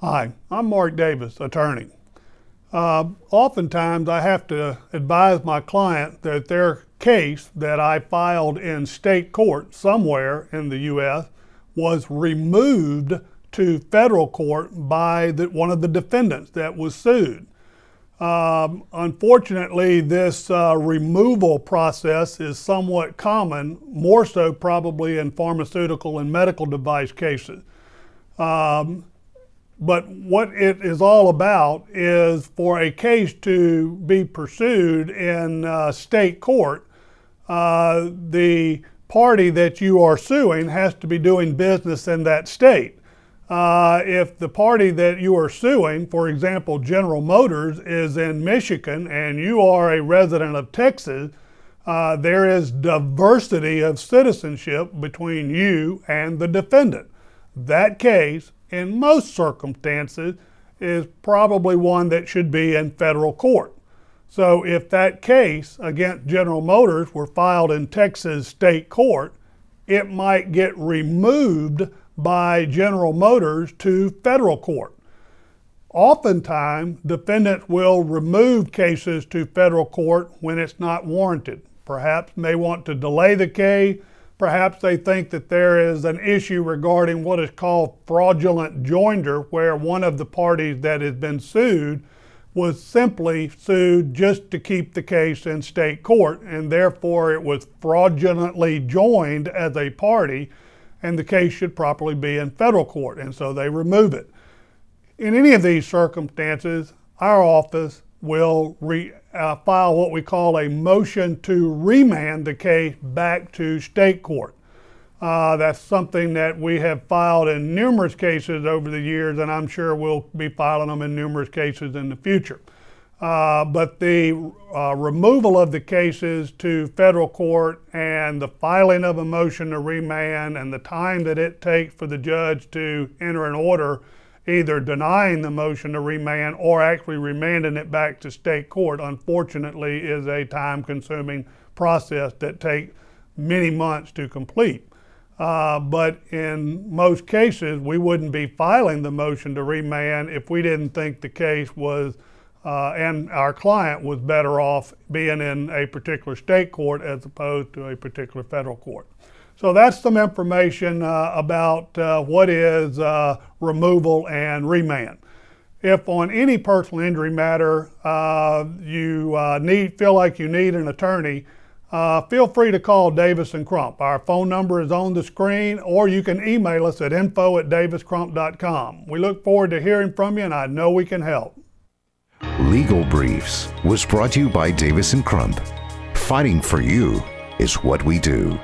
Hi, I'm Mark Davis, attorney. Uh, oftentimes, I have to advise my client that their case that I filed in state court somewhere in the U.S. was removed to federal court by the, one of the defendants that was sued. Um, unfortunately, this uh, removal process is somewhat common, more so probably in pharmaceutical and medical device cases. Um, but what it is all about is for a case to be pursued in uh, state court, uh, the party that you are suing has to be doing business in that state. Uh, if the party that you are suing, for example, General Motors, is in Michigan and you are a resident of Texas, uh, there is diversity of citizenship between you and the defendant. That case in most circumstances is probably one that should be in federal court. So if that case against General Motors were filed in Texas state court, it might get removed by General Motors to federal court. Oftentimes, defendants will remove cases to federal court when it's not warranted. Perhaps they want to delay the case, Perhaps they think that there is an issue regarding what is called fraudulent joinder, where one of the parties that has been sued was simply sued just to keep the case in state court, and therefore it was fraudulently joined as a party, and the case should properly be in federal court, and so they remove it. In any of these circumstances, our office will re, uh, file what we call a motion to remand the case back to state court. Uh, that's something that we have filed in numerous cases over the years, and I'm sure we'll be filing them in numerous cases in the future. Uh, but the uh, removal of the cases to federal court and the filing of a motion to remand and the time that it takes for the judge to enter an order either denying the motion to remand or actually remanding it back to state court, unfortunately, is a time consuming process that takes many months to complete. Uh, but in most cases, we wouldn't be filing the motion to remand if we didn't think the case was uh, and our client was better off being in a particular state court as opposed to a particular federal court. So that's some information uh, about uh, what is uh, removal, and remand. If on any personal injury matter uh, you uh, need feel like you need an attorney, uh, feel free to call Davis and Crump. Our phone number is on the screen, or you can email us at info at daviscrump.com. We look forward to hearing from you, and I know we can help. Legal Briefs was brought to you by Davis and Crump. Fighting for you is what we do.